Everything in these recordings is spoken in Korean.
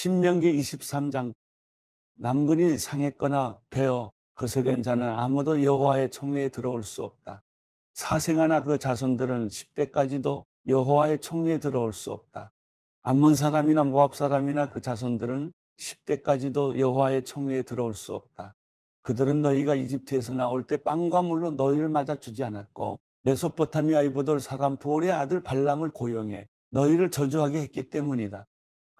신명기 23장 남근이 상했거나 되어 거세된 그 자는 아무도 여호와의 총리에 들어올 수 없다. 사생아나 그 자손들은 10대까지도 여호와의 총리에 들어올 수 없다. 암몬 사람이나 모압 사람이나 그 자손들은 10대까지도 여호와의 총리에 들어올 수 없다. 그들은 너희가 이집트에서 나올 때 빵과 물로 너희를 맞아 주지 않았고 메소포타미아 이보돌 사람 보울의 아들 발람을 고용해 너희를 저주하게 했기 때문이다.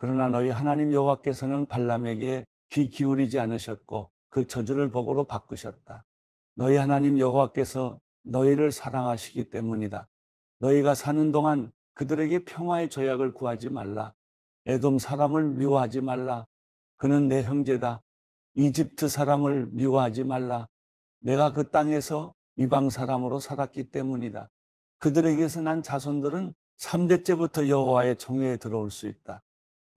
그러나 너희 하나님 여호와께서는 발람에게 귀 기울이지 않으셨고 그 저주를 복으로 바꾸셨다. 너희 하나님 여호와께서 너희를 사랑하시기 때문이다. 너희가 사는 동안 그들에게 평화의 조약을 구하지 말라. 애돔 사람을 미워하지 말라. 그는 내 형제다. 이집트 사람을 미워하지 말라. 내가 그 땅에서 이방 사람으로 살았기 때문이다. 그들에게서 난 자손들은 3대째부터 여호와의 정에 들어올 수 있다.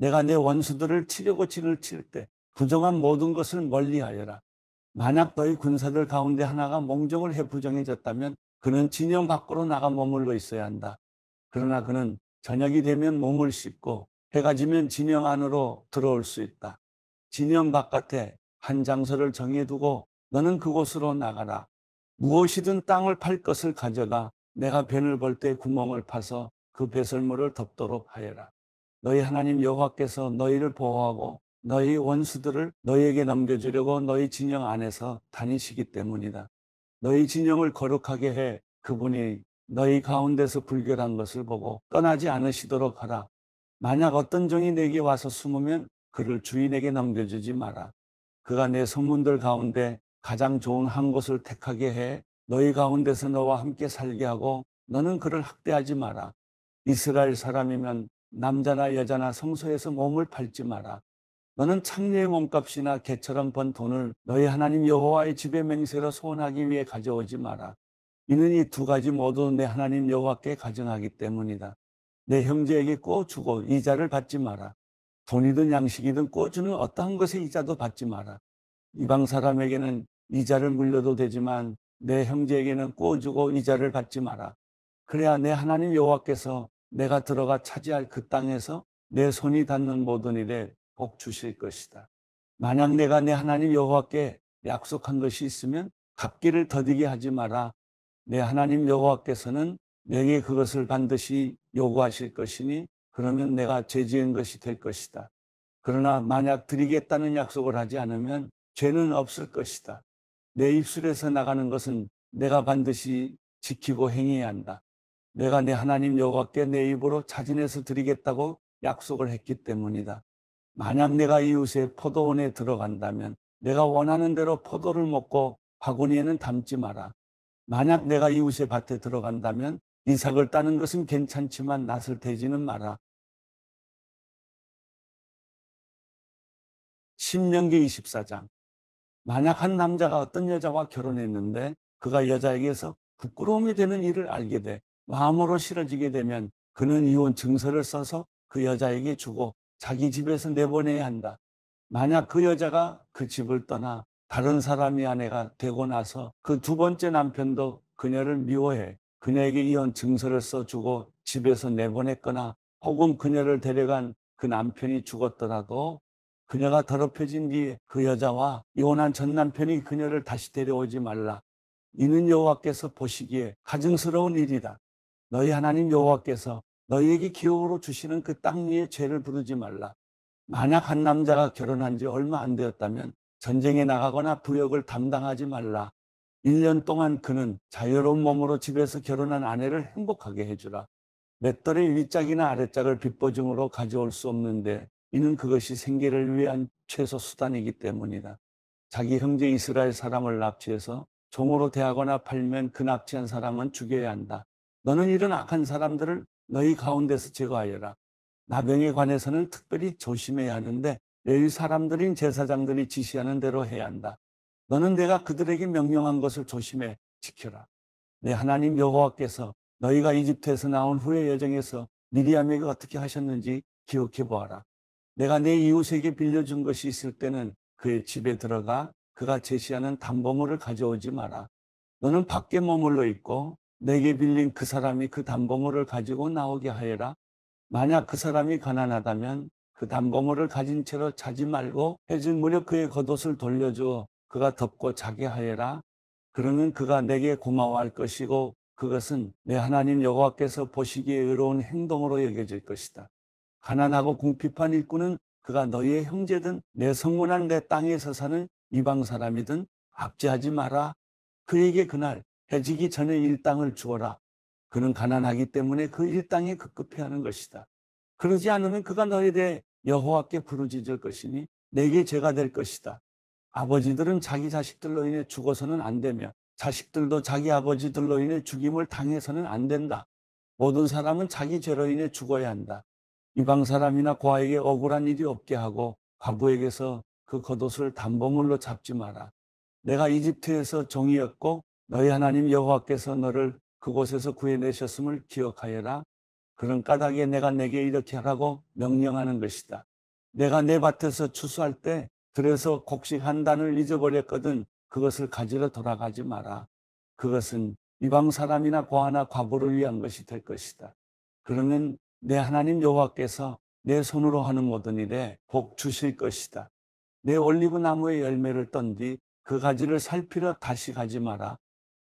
내가 내 원수들을 치려고 진을 칠 때 부정한 모든 것을 멀리하여라. 만약 너희 군사들 가운데 하나가 몽정을 해 부정해졌다면 그는 진영 밖으로 나가 머물러 있어야 한다. 그러나 그는 저녁이 되면 몸을 씻고 해가 지면 진영 안으로 들어올 수 있다. 진영 바깥에 한 장소를 정해두고 너는 그곳으로 나가라. 무엇이든 땅을 팔 것을 가져가 내가 벤을 벌때 구멍을 파서 그 배설물을 덮도록 하여라. 너희 하나님 여호와께서 너희를 보호하고 너희 원수들을 너희에게 넘겨주려고 너희 진영 안에서 다니시기 때문이다. 너희 진영을 거룩하게 해 그분이 너희 가운데서 불결한 것을 보고 떠나지 않으시도록 하라. 만약 어떤 종이 내게 와서 숨으면 그를 주인에게 넘겨주지 마라. 그가 내 손문들 가운데 가장 좋은 한 곳을 택하게 해 너희 가운데서 너와 함께 살게 하고 너는 그를 학대하지 마라. 이스라엘 사람이면 남자나 여자나 성소에서 몸을 팔지 마라. 너는 창녀의 몸값이나 개처럼 번 돈을 너희 하나님 여호와의 집의 맹세로 소원하기 위해 가져오지 마라. 이는 이 두 가지 모두 내 하나님 여호와께 가정하기 때문이다. 내 형제에게 꼬주고 이자를 받지 마라. 돈이든 양식이든 꼬주는 어떠한 것에 이자도 받지 마라. 이방 사람에게는 이자를 물려도 되지만 내 형제에게는 꼬주고 이자를 받지 마라. 그래야 내 하나님 여호와께서 내가 들어가 차지할 그 땅에서 내 손이 닿는 모든 일에 복 주실 것이다. 만약 내가 내 하나님 여호와께 약속한 것이 있으면 갚기를 더디게 하지 마라. 내 하나님 여호와께서는 내게 그것을 반드시 요구하실 것이니 그러면 내가 죄지은 것이 될 것이다. 그러나 만약 드리겠다는 약속을 하지 않으면 죄는 없을 것이다. 내 입술에서 나가는 것은 내가 반드시 지키고 행해야 한다. 내가 내 하나님 여호와께 내 입으로 자진해서 드리겠다고 약속을 했기 때문이다. 만약 내가 이웃의 포도원에 들어간다면 내가 원하는 대로 포도를 먹고 바구니에는 담지 마라. 만약 내가 이웃의 밭에 들어간다면 이삭을 따는 것은 괜찮지만 낯을 대지는 마라. 신명기 24장. 만약 한 남자가 어떤 여자와 결혼했는데 그가 여자에게서 부끄러움이 되는 일을 알게 돼 마음으로 싫어지게 되면 그는 이혼 증서를 써서 그 여자에게 주고 자기 집에서 내보내야 한다. 만약 그 여자가 그 집을 떠나 다른 사람이 아내가 되고 나서 그 두 번째 남편도 그녀를 미워해 그녀에게 이혼 증서를 써주고 집에서 내보냈거나 혹은 그녀를 데려간 그 남편이 죽었더라도 그녀가 더럽혀진 뒤에 그 여자와 이혼한 전 남편이 그녀를 다시 데려오지 말라. 이는 여호와께서 보시기에 가증스러운 일이다. 너희 하나님 여호와께서 너희에게 기업으로 주시는 그 땅 위에 죄를 부르지 말라. 만약 한 남자가 결혼한 지 얼마 안 되었다면 전쟁에 나가거나 부역을 담당하지 말라. 1년 동안 그는 자유로운 몸으로 집에서 결혼한 아내를 행복하게 해주라. 맷돌의 윗짝이나 아랫짝을 빚보증으로 가져올 수 없는데 이는 그것이 생계를 위한 최소 수단이기 때문이다. 자기 형제 이스라엘 사람을 납치해서 종으로 대하거나 팔면 그 납치한 사람은 죽여야 한다. 너는 이런 악한 사람들을 너희 가운데서 제거하여라. 나병에 관해서는 특별히 조심해야 하는데 레위 사람들인 제사장들이 지시하는 대로 해야 한다. 너는 내가 그들에게 명령한 것을 조심해 지켜라. 내 하나님 여호와께서 너희가 이집트에서 나온 후의 여정에서 미리암에게 어떻게 하셨는지 기억해 보아라. 내가 내 이웃에게 빌려준 것이 있을 때는 그의 집에 들어가 그가 제시하는 담보물을 가져오지 마라. 너는 밖에 머물러 있고 내게 빌린 그 사람이 그 담보물을 가지고 나오게 하여라. 만약 그 사람이 가난하다면 그 담보물을 가진 채로 자지 말고 해진 무렵 그의 겉옷을 돌려줘 그가 덮고 자게 하여라. 그러면 그가 내게 고마워할 것이고 그것은 내 하나님 여호와께서 보시기에 의로운 행동으로 여겨질 것이다. 가난하고 궁핍한 일꾼은 그가 너희의 형제든 내 성문한 내 땅에서 사는 이방 사람이든 압제하지 마라. 그에게 그날 해지기 전에 일당을 주어라. 그는 가난하기 때문에 그 일당에 급급해 하는 것이다. 그러지 않으면 그가 너에 대해 여호와께 부르짖을 것이니 내게 죄가 될 것이다. 아버지들은 자기 자식들로 인해 죽어서는 안 되며 자식들도 자기 아버지들로 인해 죽임을 당해서는 안 된다. 모든 사람은 자기 죄로 인해 죽어야 한다. 이방 사람이나 고아에게 억울한 일이 없게 하고 과부에게서 그 겉옷을 단봉물로 잡지 마라. 내가 이집트에서 종이었고 너희 하나님 여호와께서 너를 그곳에서 구해내셨음을 기억하여라. 그런 까닭에 내가 내게 이렇게 하라고 명령하는 것이다. 내가 내 밭에서 추수할 때 그래서 곡식 한 단을 잊어버렸거든 그것을 가지러 돌아가지 마라. 그것은 이방 사람이나 고아나 과부를 위한 것이 될 것이다. 그러면 내 하나님 여호와께서 내 손으로 하는 모든 일에 복 주실 것이다. 내 올리브 나무의 열매를 떤 뒤 그 가지를 살피러 다시 가지 마라.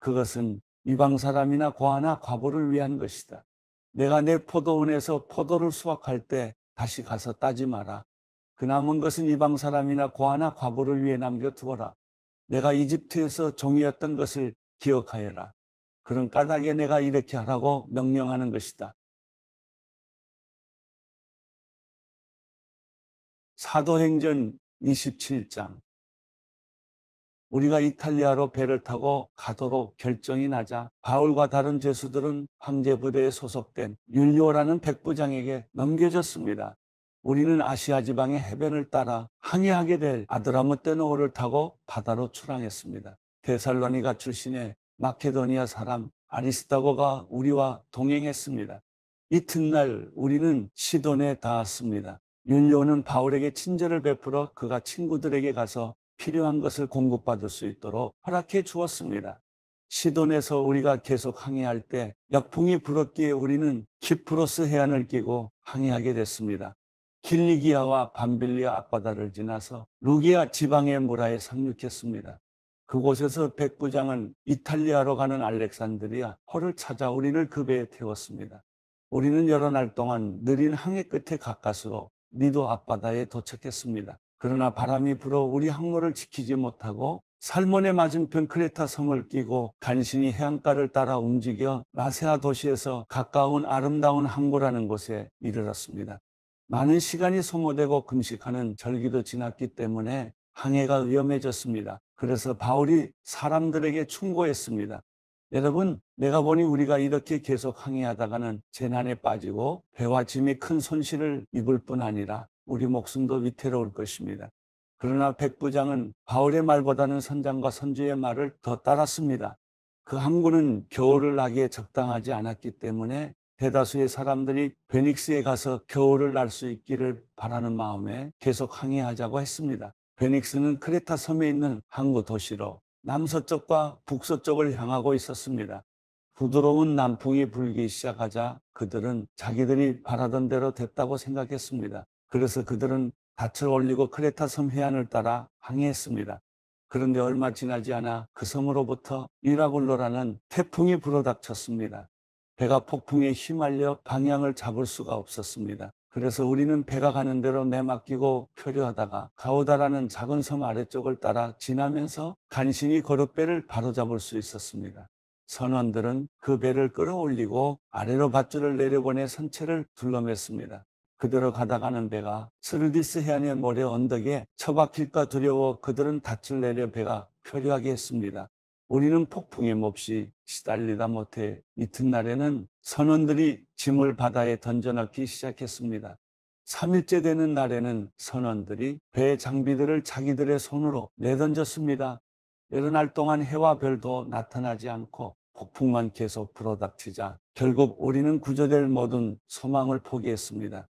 그것은 이방 사람이나 고아나 과부를 위한 것이다. 내가 내 포도원에서 포도를 수확할 때 다시 가서 따지 마라. 그 남은 것은 이방 사람이나 고아나 과부를 위해 남겨두어라. 내가 이집트에서 종이었던 것을 기억하여라. 그런 까닭에 내가 이렇게 하라고 명령하는 것이다. 사도행전 27장 우리가 이탈리아로 배를 타고 가도록 결정이 나자 바울과 다른 죄수들은 황제 부대에 소속된 율리오라는 백부장에게 넘겨졌습니다. 우리는 아시아 지방의 해변을 따라 항해하게 될 아드라무테노호를 타고 바다로 출항했습니다. 데살로니가 출신의 마케도니아 사람 아리스타고가 우리와 동행했습니다. 이튿날 우리는 시돈에 닿았습니다. 율리오는 바울에게 친절을 베풀어 그가 친구들에게 가서 필요한 것을 공급받을 수 있도록 허락해 주었습니다. 시돈에서 우리가 계속 항해할 때 역풍이 불었기에 우리는 키프로스 해안을 끼고 항해하게 됐습니다. 길리기아와 밤빌리아 앞바다를 지나서 루기아 지방의 모라에 상륙했습니다. 그곳에서 백부장은 이탈리아로 가는 알렉산드리아 허를 찾아 우리를 그 배에 태웠습니다. 우리는 여러 날 동안 느린 항해 끝에 가까스로 니도 앞바다에 도착했습니다. 그러나 바람이 불어 우리 항로를 지키지 못하고 살몬의 맞은편 크레타 섬을 끼고 간신히 해안가를 따라 움직여 라세아 도시에서 가까운 아름다운 항구라는 곳에 이르렀습니다. 많은 시간이 소모되고 금식하는 절기도 지났기 때문에 항해가 위험해졌습니다. 그래서 바울이 사람들에게 충고했습니다. 여러분, 내가 보니 우리가 이렇게 계속 항해하다가는 재난에 빠지고 배와 짐이 큰 손실을 입을 뿐 아니라 우리 목숨도 위태로울 것입니다. 그러나 백부장은 바울의 말보다는 선장과 선주의 말을 더 따랐습니다. 그항구는 겨울을 나기에 적당하지 않았기 때문에 대다수의 사람들이 베닉스에 가서 겨울을 날 수 있기를 바라는 마음에 계속 항해하자고 했습니다. 베닉스는 크레타 섬에 있는 항구 도시로 남서쪽과 북서쪽을 향하고 있었습니다. 부드러운 남풍이 불기 시작하자 그들은 자기들이 바라던 대로 됐다고 생각했습니다. 그래서 그들은 닻을 올리고 크레타 섬 해안을 따라 항해했습니다. 그런데 얼마 지나지 않아 그 섬으로부터 미라굴로라는 태풍이 불어닥쳤습니다. 배가 폭풍에 휘말려 방향을 잡을 수가 없었습니다. 그래서 우리는 배가 가는 대로 내맡기고 표류하다가 가오다라는 작은 섬 아래쪽을 따라 지나면서 간신히 거룻배를 바로잡을 수 있었습니다. 선원들은 그 배를 끌어올리고 아래로 밧줄을 내려보내 선체를 둘러맸습니다. 그대로 가다가는 배가 스르디스 해안의 모래 언덕에 처박힐까 두려워 그들은 닻을 내려 배가 표류하게 했습니다. 우리는 폭풍에 몹시 시달리다 못해 이튿날에는 선원들이 짐을 바다에 던져넣기 시작했습니다. 3일째 되는 날에는 선원들이 배 장비들을 자기들의 손으로 내던졌습니다. 여러 날 동안 해와 별도 나타나지 않고 폭풍만 계속 불어닥치자 결국 우리는 구조될 모든 소망을 포기했습니다.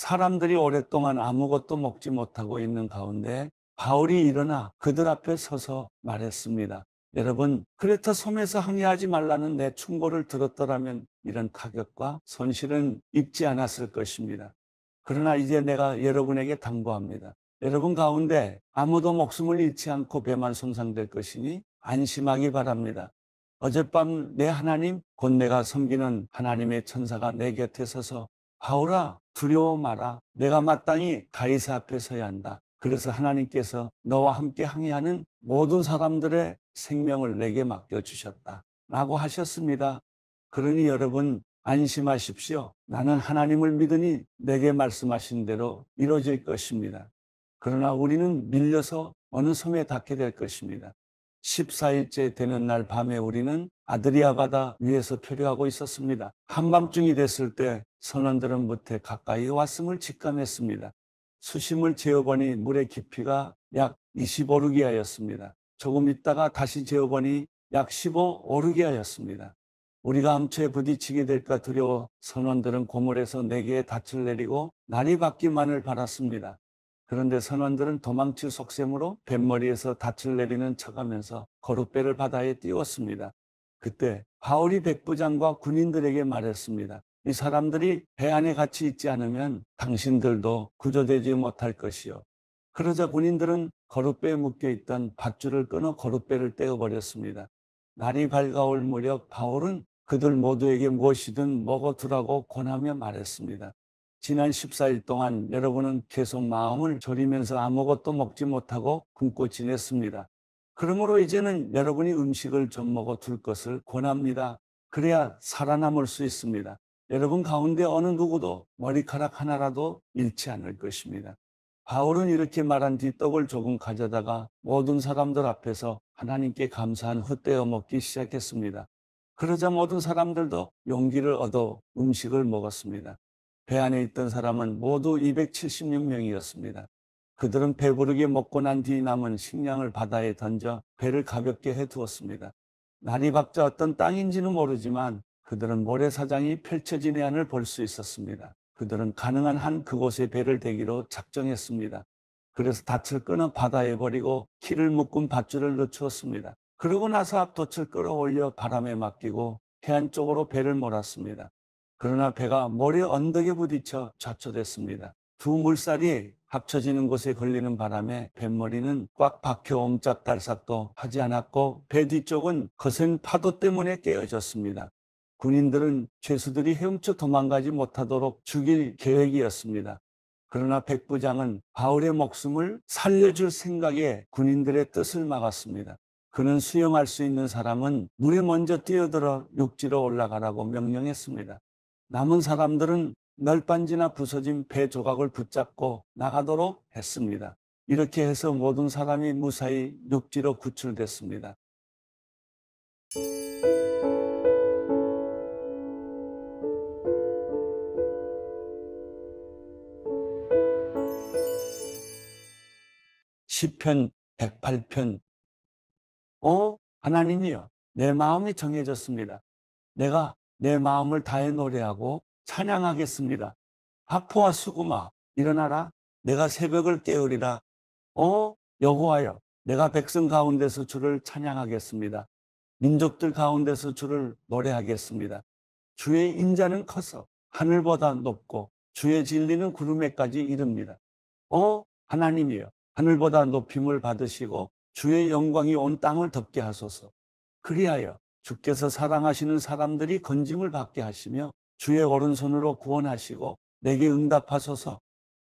사람들이 오랫동안 아무것도 먹지 못하고 있는 가운데 바울이 일어나 그들 앞에 서서 말했습니다. 여러분, 크레타 섬에서 항의하지 말라는 내 충고를 들었더라면 이런 타격과 손실은 입지 않았을 것입니다. 그러나 이제 내가 여러분에게 당부합니다. 여러분 가운데 아무도 목숨을 잃지 않고 배만 손상될 것이니 안심하기 바랍니다. 어젯밤 내 하나님, 곧 내가 섬기는 하나님의 천사가 내 곁에 서서 바울아 두려워 마라. 내가 마땅히 가이사 앞에 서야 한다. 그래서 하나님께서 너와 함께 항해하는 모든 사람들의 생명을 내게 맡겨주셨다. 라고 하셨습니다. 그러니 여러분 안심하십시오. 나는 하나님을 믿으니 내게 말씀하신 대로 이루어질 것입니다. 그러나 우리는 밀려서 어느 섬에 닿게 될 것입니다. 14일째 되는 날 밤에 우리는 아드리아 바다 위에서 표류하고 있었습니다. 한밤중이 됐을 때 선원들은 못해 가까이 왔음을 직감했습니다. 수심을 재어보니 물의 깊이가 약2 5루기하였습니다 조금 있다가 다시 재어보니 약 1 5루기하였습니다 우리가 암초에 부딪히게 될까 두려워 선원들은 고물에서 내게 닻을 내리고 날이 바기만을 바랐습니다. 그런데 선원들은 도망칠 속셈으로 뱃머리에서 닻을 내리는 척하면서 거룻배를 바다에 띄웠습니다. 그때 바울이 백부장과 군인들에게 말했습니다. 이 사람들이 배 안에 같이 있지 않으면 당신들도 구조되지 못할 것이요. 그러자 군인들은 거룻배에 묶여 있던 밧줄을 끊어 거룻배를 떼어버렸습니다. 날이 밝아올 무렵 바울은 그들 모두에게 무엇이든 먹어두라고 권하며 말했습니다. 지난 14일 동안 여러분은 계속 마음을 졸이면서 아무것도 먹지 못하고 굶고 지냈습니다. 그러므로 이제는 여러분이 음식을 좀 먹어 둘 것을 권합니다. 그래야 살아남을 수 있습니다. 여러분 가운데 어느 누구도 머리카락 하나라도 잃지 않을 것입니다. 바울은 이렇게 말한 뒤 떡을 조금 가져다가 모든 사람들 앞에서 하나님께 감사한 헛되어 먹기 시작했습니다. 그러자 모든 사람들도 용기를 얻어 음식을 먹었습니다. 배 안에 있던 사람은 모두 276명이었습니다. 그들은 배부르게 먹고 난 뒤 남은 식량을 바다에 던져 배를 가볍게 해두었습니다. 날이 박자 어떤 땅인지는 모르지만 그들은 모래사장이 펼쳐진 해안을 볼 수 있었습니다. 그들은 가능한 한 그곳에 배를 대기로 작정했습니다. 그래서 닻을 끊어 바다에 버리고 키를 묶은 밧줄을 늦추었습니다. 그러고 나서 앞덫을 끌어올려 바람에 맡기고 해안 쪽으로 배를 몰았습니다. 그러나 배가 머리 언덕에 부딪혀 좌초됐습니다. 두 물살이 합쳐지는 곳에 걸리는 바람에 뱃머리는 꽉 박혀 옴짝달싹도 하지 않았고 배 뒤쪽은 거센 파도 때문에 깨어졌습니다. 군인들은 죄수들이 헤엄쳐 도망가지 못하도록 죽일 계획이었습니다. 그러나 백부장은 바울의 목숨을 살려줄 생각에 군인들의 뜻을 막았습니다. 그는 수영할 수 있는 사람은 물에 먼저 뛰어들어 육지로 올라가라고 명령했습니다. 남은 사람들은 널빤지나 부서진 배 조각을 붙잡고 나가도록 했습니다. 이렇게 해서 모든 사람이 무사히 육지로 구출됐습니다. 시편 108편 오 하나님이여 내 마음이 정해졌습니다. 내가 내 마음을 다해 노래하고 찬양하겠습니다. 학포와 수구마 일어나라 내가 새벽을 깨우리라. 어 여호와여 내가 백성 가운데서 주를 찬양하겠습니다. 민족들 가운데서 주를 노래하겠습니다. 주의 인자는 커서 하늘보다 높고 주의 진리는 구름에까지 이릅니다. 어 하나님이여 하늘보다 높임을 받으시고 주의 영광이 온 땅을 덮게 하소서. 그리하여 주께서 사랑하시는 사람들이 건짐을 받게 하시며 주의 오른손으로 구원하시고 내게 응답하소서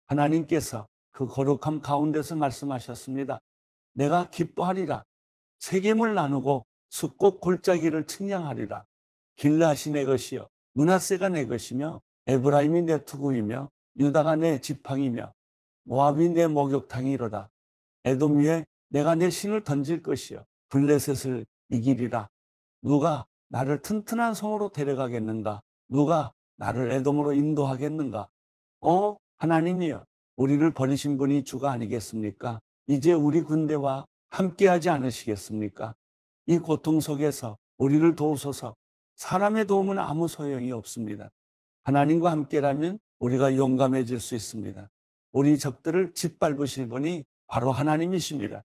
하나님께서 그 거룩함 가운데서 말씀하셨습니다. 내가 기뻐하리라. 세겜을 나누고 숲곡 골짜기를 측량하리라. 길라시 내 것이요. 문하세가 내 것이며 에브라임이 내 투구이며 유다가 내 지팡이며 모압이 내 목욕탕이로다. 에돔 위에 내가 내 신을 던질 것이요. 블레셋을 이기리라. 누가 나를 튼튼한 성으로 데려가겠는가? 누가 나를 애돔으로 인도하겠는가? 어? 하나님이여, 우리를 버리신 분이 주가 아니겠습니까? 이제 우리 군대와 함께하지 않으시겠습니까? 이 고통 속에서 우리를 도우소서 사람의 도움은 아무 소용이 없습니다. 하나님과 함께라면 우리가 용감해질 수 있습니다. 우리 적들을 짓밟으실 분이 바로 하나님이십니다.